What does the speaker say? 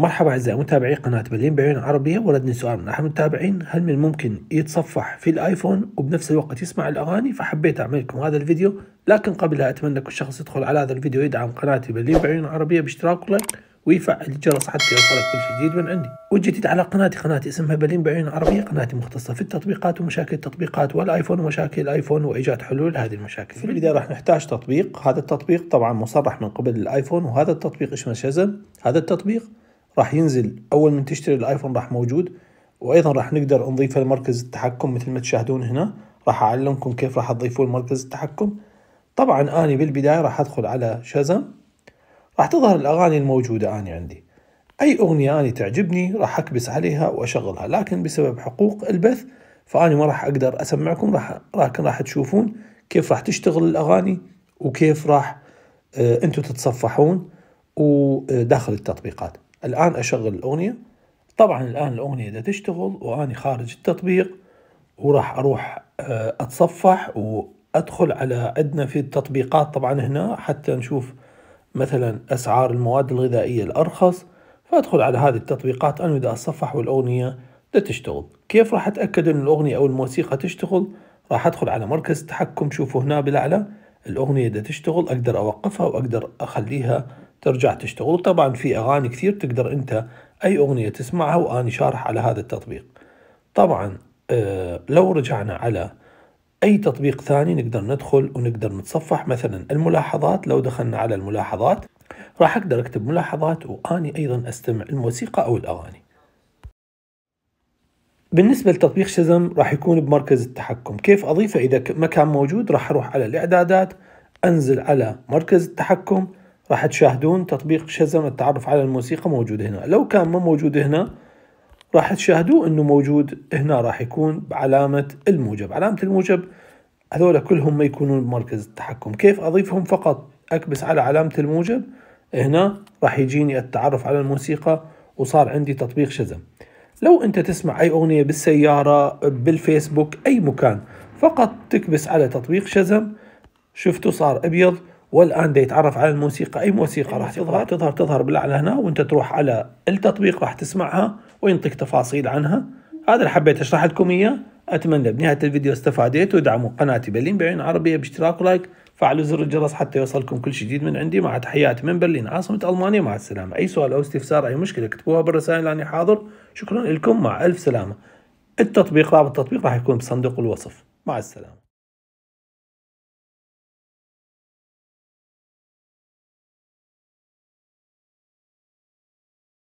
مرحبا أعزائي متابعي قناة بلين بعيون عربية وردني سؤال من أحد المتابعين هل من الممكن يتصفح في الآيفون وبنفس الوقت يسمع الأغاني فحبيت أعمل لكم هذا الفيديو لكن قبلها أتمنى كل شخص يدخل على هذا الفيديو يدعم قناتي بلين بعيون عربية باشتراك ولايك ويفعل الجرس حتى يوصلك كل جديد من عندي والجديد على قناتي قناتي اسمها بلين بعيون عربية قناتي مختصة في التطبيقات ومشاكل التطبيقات والآيفون ومشاكل الآيفون وإيجاد حلول لهذه المشاكل في البداية راح نحتاج تطبيق هذا التطبيق طبعا مصرح من قبل الآيفون وهذا التطبيق اسمه شزم هذا التطبيق راح ينزل اول من تشتري الايفون راح موجود وايضا راح نقدر نضيفه لمركز التحكم مثل ما تشاهدون هنا راح اعلمكم كيف راح تضيفوه لمركز التحكم طبعا اني بالبدايه راح ادخل على شازم راح تظهر الاغاني الموجوده اني عندي اي اغنيه اني تعجبني راح اكبس عليها واشغلها لكن بسبب حقوق البث فاني ما راح اقدر اسمعكم راح لكن راح تشوفون كيف راح تشتغل الاغاني وكيف راح آه، انتم تتصفحون وداخل التطبيقات الآن أشغل الأغنية طبعا الآن الأغنية ده تشتغل وأنا خارج التطبيق وراح أروح آه، أتصفح وأدخل على عندنا في التطبيقات طبعا هنا حتى نشوف مثلا أسعار المواد الغذائية الأرخص فأدخل على هذه التطبيقات أنا إذا أتصفح والأغنية ده تشتغل كيف راح أتأكد أن الأغنية أو الموسيقى تشتغل راح أدخل على مركز التحكم شوفوا هنا بالأعلى الأغنية ده تشتغل أقدر أوقفها وأقدر أخليها ترجع تشتغل طبعا في أغاني كثير تقدر أنت أي أغنية تسمعها وأني شارح على هذا التطبيق طبعا آه، لو رجعنا على أي تطبيق ثاني نقدر ندخل ونقدر نتصفح مثلا الملاحظات لو دخلنا على الملاحظات راح أقدر أكتب ملاحظات وأني أيضا أستمع الموسيقى أو الأغاني بالنسبة لتطبيق شزم راح يكون بمركز التحكم كيف أضيفه إذا ما كان موجود راح أروح على الإعدادات أنزل على مركز التحكم راح تشاهدون تطبيق شزم التعرف على الموسيقى موجود هنا لو كان ما موجود هنا راح تشاهدوا انه موجود هنا راح يكون بعلامة الموجب علامة الموجب هذول كلهم ما يكونون بمركز التحكم كيف اضيفهم فقط اكبس على علامة الموجب هنا راح يجيني التعرف على الموسيقى وصار عندي تطبيق شزم لو انت تسمع اي اغنية بالسيارة بالفيسبوك اي مكان فقط تكبس على تطبيق شزم شفته صار ابيض والان دا يتعرف على الموسيقى اي موسيقى راح تظهر تظهر تظهر بالاعلى هنا وانت تروح على التطبيق راح تسمعها وينطيك تفاصيل عنها هذا اللي حبيت اشرح لكم اياه اتمنى بنهايه الفيديو استفاديتوا ودعموا قناتي برلين بعين عربيه باشتراك ولايك فعلوا زر الجرس حتى يوصلكم كل جديد من عندي مع تحياتي من برلين عاصمه المانيا مع السلامه اي سؤال او استفسار اي مشكله اكتبوها بالرسائل لاني حاضر شكرا لكم مع الف سلامه التطبيق رابط التطبيق راح يكون بصندوق الوصف مع السلامه